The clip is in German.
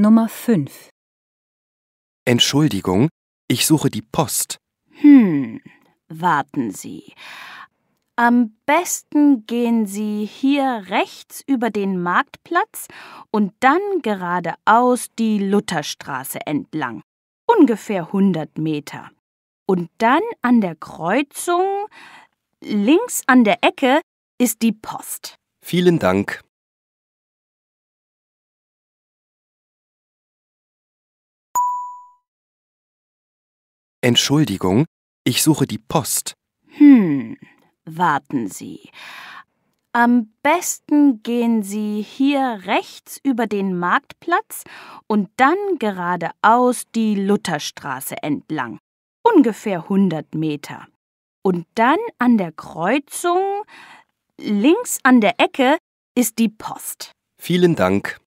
Nummer 5 Entschuldigung, ich suche die Post. Hm, warten Sie. Am besten gehen Sie hier rechts über den Marktplatz und dann geradeaus die Lutherstraße entlang, ungefähr 100 Meter. Und dann an der Kreuzung, links an der Ecke, ist die Post. Vielen Dank. Entschuldigung, ich suche die Post. Hm, warten Sie. Am besten gehen Sie hier rechts über den Marktplatz und dann geradeaus die Lutherstraße entlang, ungefähr 100 Meter. Und dann an der Kreuzung, links an der Ecke, ist die Post. Vielen Dank.